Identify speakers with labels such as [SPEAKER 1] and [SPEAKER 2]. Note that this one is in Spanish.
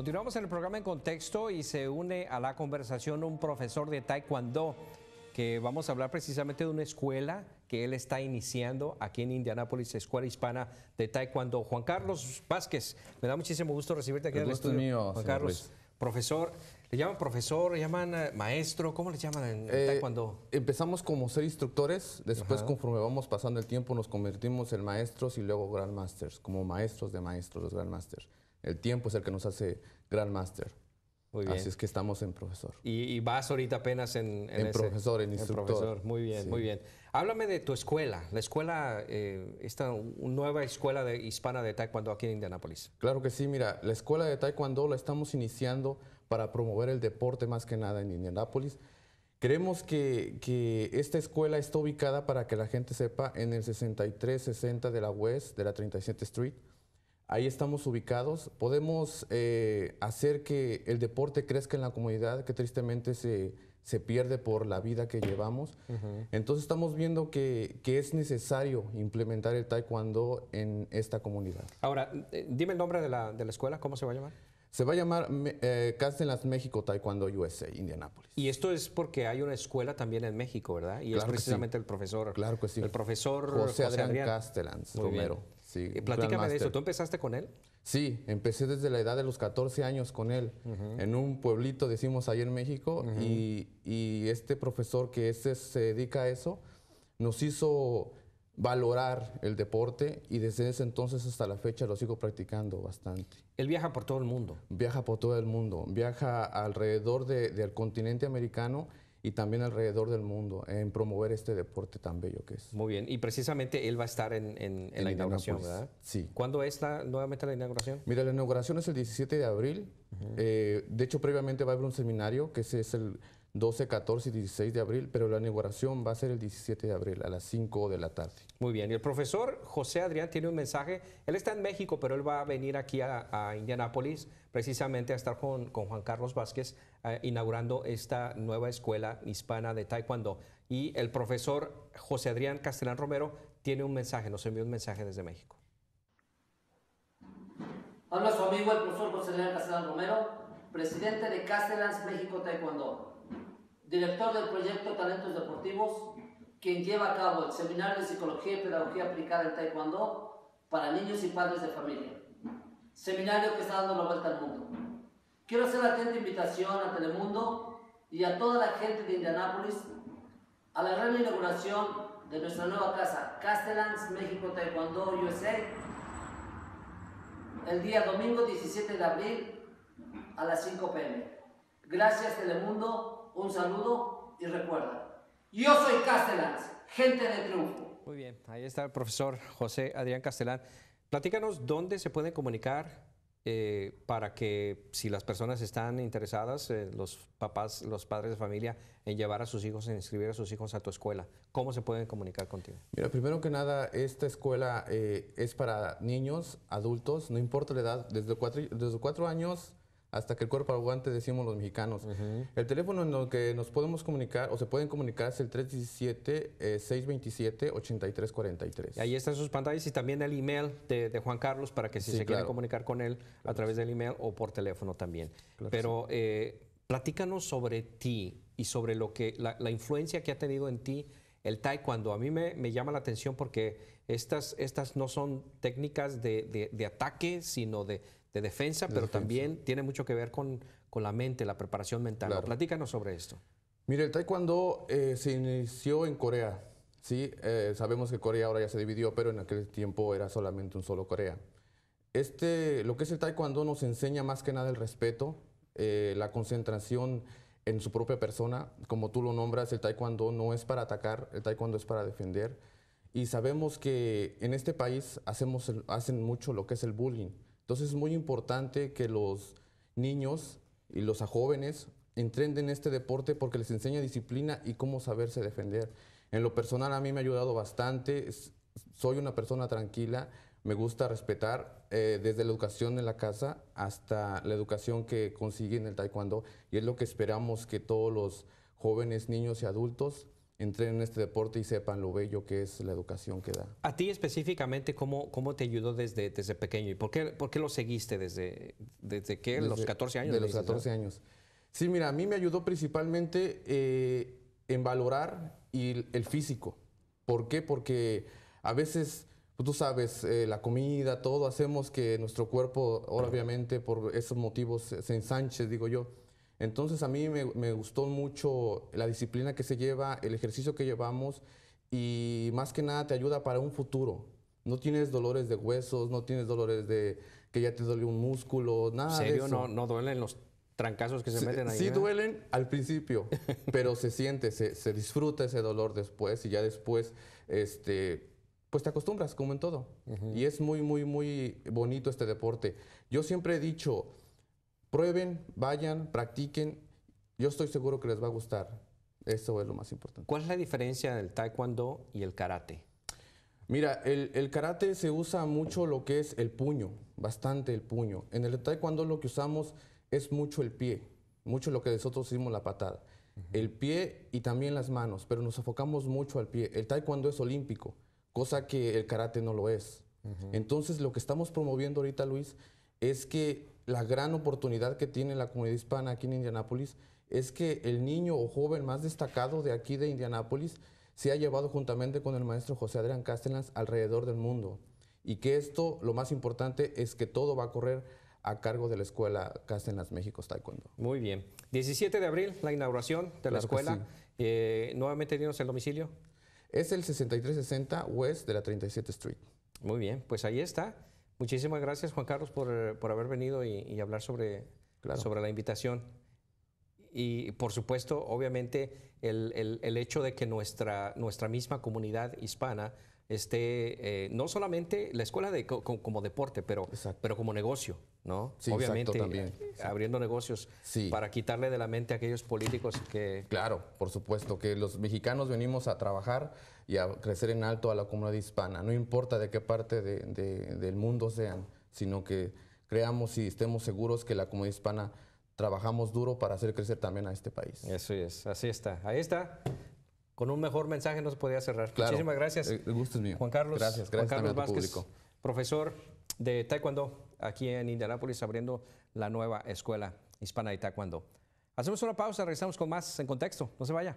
[SPEAKER 1] Continuamos en el programa en contexto y se une a la conversación un profesor de Taekwondo que vamos a hablar precisamente de una escuela que él está iniciando aquí en Indianápolis, Escuela Hispana de Taekwondo. Juan Carlos Vázquez, me da muchísimo gusto recibirte
[SPEAKER 2] aquí el Juan Carlos, profesor, ¿le llaman profesor, le llaman eh, maestro? ¿Cómo le llaman en eh, Taekwondo? Empezamos como ser instructores, después conforme vamos pasando el tiempo nos convertimos en maestros y luego Grandmasters, como maestros de maestros, los Grandmasters. El tiempo es el que nos hace Grandmaster. Muy bien. Así es que estamos en profesor.
[SPEAKER 1] Y, vas ahorita apenas en...
[SPEAKER 2] En, en profesor, en instructor. profesor, muy bien, muy bien.
[SPEAKER 1] Háblame de tu escuela, la escuela,
[SPEAKER 2] eh, esta nueva escuela de, hispana de Taekwondo aquí en Indianápolis. Claro que sí, mira, la escuela de Taekwondo la estamos iniciando para promover el deporte más que nada en Indianápolis. Creemos que, esta escuela está ubicada, para que la gente sepa, en el 6360 de la West, de la 37 Street. Ahí estamos ubicados. Podemos eh, hacer que el deporte crezca en la comunidad, que tristemente se, se pierde por la vida que llevamos. Entonces estamos viendo que, es necesario implementar el taekwondo en esta comunidad. Ahora, eh, dime el nombre de la, de la escuela, ¿cómo se va a llamar? Se va a llamar eh, Castellans México Taekwondo USA, Indianápolis. Y esto es porque hay una escuela también en México, ¿verdad? Y es precisamente el profesor. Claro que sí. El profesor José, Adrián, Castellans Romero. Sí, eh, platícame de eso. ¿Tú empezaste con él? Sí, empecé desde la edad de los 14 años con él, en un pueblito, decimos, ahí en México. y, este profesor que este se dedica a eso, nos hizo valorar el deporte y desde ese entonces hasta la fecha lo sigo practicando bastante. Él viaja por todo el mundo. Viaja por todo el mundo, viaja alrededor del continente americano y también alrededor del mundo en promover este deporte tan bello que es.
[SPEAKER 1] Muy bien, y precisamente él va a estar en, la inauguración, Sí. ¿Cuándo es nuevamente la inauguración?
[SPEAKER 2] Mira, la inauguración es el 17 de abril. Eh, de hecho, previamente va a haber un seminario que es el 12, 14 y 16 de abril, pero la inauguración va a ser el 17 de abril a las 5 de la tarde. Muy bien, y el
[SPEAKER 1] profesor José Adrián tiene un mensaje. Él está en México, pero él va a venir aquí a, Indianápolis precisamente a estar con, Juan Carlos Vázquez eh, inaugurando esta nueva escuela hispana de Taekwondo. Y el profesor José Adrián Castellán Romero tiene un mensaje, nos envió un mensaje desde México. Habla su amigo el profesor José Adrián Castellán Romero, presidente de Castellans México Taekwondo director del proyecto Talentos Deportivos, quien lleva a cabo el seminario de Psicología y Pedagogía Aplicada en Taekwondo para niños y padres de familia. Seminario que está dando la vuelta al mundo. Quiero hacer la atenta invitación a Telemundo y a toda la gente de Indianápolis a la gran inauguración de nuestra nueva casa, Castellans México Taekwondo USA, el día domingo 17 de abril a las 5 pm. Gracias Telemundo un saludo y recuerda, yo soy Castelán, gente de triunfo. Muy bien, ahí está el profesor José Adrián Castelán. Platícanos dónde se pueden comunicar eh, para que si las personas están interesadas, eh, los papás, los padres de familia, en llevar a sus hijos, en inscribir a sus hijos a tu escuela? ¿Cómo se pueden comunicar contigo?
[SPEAKER 2] Mira, primero que nada, esta escuela eh, es para niños, adultos, no importa la edad, desde cuatro, desde cuatro años hasta que el cuerpo aguante, decimos los mexicanos. El teléfono en el que nos podemos comunicar o se pueden comunicar es el 317-627-8343. Eh, ahí
[SPEAKER 1] están sus pantallas y también el email de,
[SPEAKER 2] Juan Carlos para que si se quiere comunicar con él a través del email
[SPEAKER 1] o por teléfono también. Pero eh, platícanos sobre ti y sobre lo que la, influencia que ha tenido en ti el taekwondo. A mí me, llama la atención porque estas, estas no son técnicas de ataque, sino de de defensa, pero
[SPEAKER 2] también tiene mucho que ver con, la mente, la preparación mental. Platícanos sobre esto. Mire, el taekwondo eh, se inició en Corea. Sí, eh, sabemos que Corea ahora ya se dividió, pero en aquel tiempo era solamente un solo Corea. Este, lo que es el taekwondo nos enseña más que nada el respeto, eh, la concentración en su propia persona. Como tú lo nombras, el taekwondo no es para atacar, el taekwondo es para defender. Y sabemos que en este país hacemos, hacen mucho lo que es el bullying. Entonces es muy importante que los niños y los jóvenes entrenen este deporte porque les enseña disciplina y cómo saberse defender. En lo personal a mí me ha ayudado bastante, soy una persona tranquila, me gusta respetar eh, desde la educación en la casa hasta la educación que consigue en el taekwondo y es lo que esperamos que todos los jóvenes, niños y adultos entren en este deporte y sepan lo bello que es la educación que da.
[SPEAKER 1] A ti específicamente, ¿cómo, cómo te ayudó desde, desde pequeño? ¿Y por qué, por qué lo seguiste desde, desde
[SPEAKER 2] qué? ¿Los 14 años? De los 14 años. Sí, mira, a mí me ayudó principalmente eh, en valorar el físico. ¿Por qué? Porque a veces, pues, tú sabes, eh, la comida, todo, hacemos que nuestro cuerpo, obviamente, por esos motivos se ensanche, digo yo. Entonces a mí me, gustó mucho la disciplina que se lleva, el ejercicio que llevamos y más que nada te ayuda para un futuro. No tienes dolores de huesos, no tienes dolores de que ya te dolió un músculo, nada. serio? No, no duelen los trancazos que se meten ahí. Sí eh? duelen al principio, pero se siente, se, disfruta ese dolor después y ya después, este, pues te acostumbras como en todo. Y es muy, muy, muy bonito este deporte. Yo siempre he dicho, Prueben, vayan, practiquen. Yo estoy seguro que les va a gustar. Eso es lo más importante. ¿Cuál es la diferencia del taekwondo y el karate? Mira, el, karate se usa mucho lo que es el puño, bastante el puño. En el taekwondo lo que usamos es mucho el pie, mucho lo que nosotros hicimos la patada. El pie y también las manos, pero nos enfocamos mucho al pie. El taekwondo es olímpico, cosa que el karate no lo es. Entonces, lo que estamos promoviendo ahorita, Luis, es que la gran oportunidad que tiene la comunidad hispana aquí en Indianápolis es que el niño o joven más destacado de aquí de Indianápolis se ha llevado juntamente con el maestro José Adrián Castellans alrededor del mundo. Y que esto, lo más importante, es que todo va a correr a cargo de la escuela Castellans México Taekwondo. Muy bien. 17 de abril, la inauguración de la escuela. Eh, nuevamente, dinos el domicilio. Es el 6360 West de la 37
[SPEAKER 1] Street. Muy bien, pues ahí está. Muchísimas gracias, Juan Carlos, por, eh, haber venido y, hablar sobre, sobre la invitación. Y por supuesto, obviamente, el, el hecho de que nuestra, nuestra misma comunidad hispana este, eh, no solamente la escuela como, deporte, pero, pero como negocio, ¿no? Sí, Obviamente, también. Eh,
[SPEAKER 2] abriendo negocios para quitarle de la mente a aquellos políticos que... Claro, por supuesto, que los mexicanos venimos a trabajar y a crecer en alto a la comunidad hispana, no importa de qué parte del mundo sean, sino que creamos y estemos seguros que la comunidad hispana trabajamos duro para hacer crecer también a este país. Eso es, así está, ahí está con un mejor mensaje no se podía cerrar. Muchísimas
[SPEAKER 1] gracias. Eh, el gusto es mío. Juan Carlos. Vázquez, profesor de Taekwondo aquí en Indianápolis, abriendo la nueva escuela hispana de Taekwondo. Hacemos una pausa, regresamos con más en contexto. No se vaya.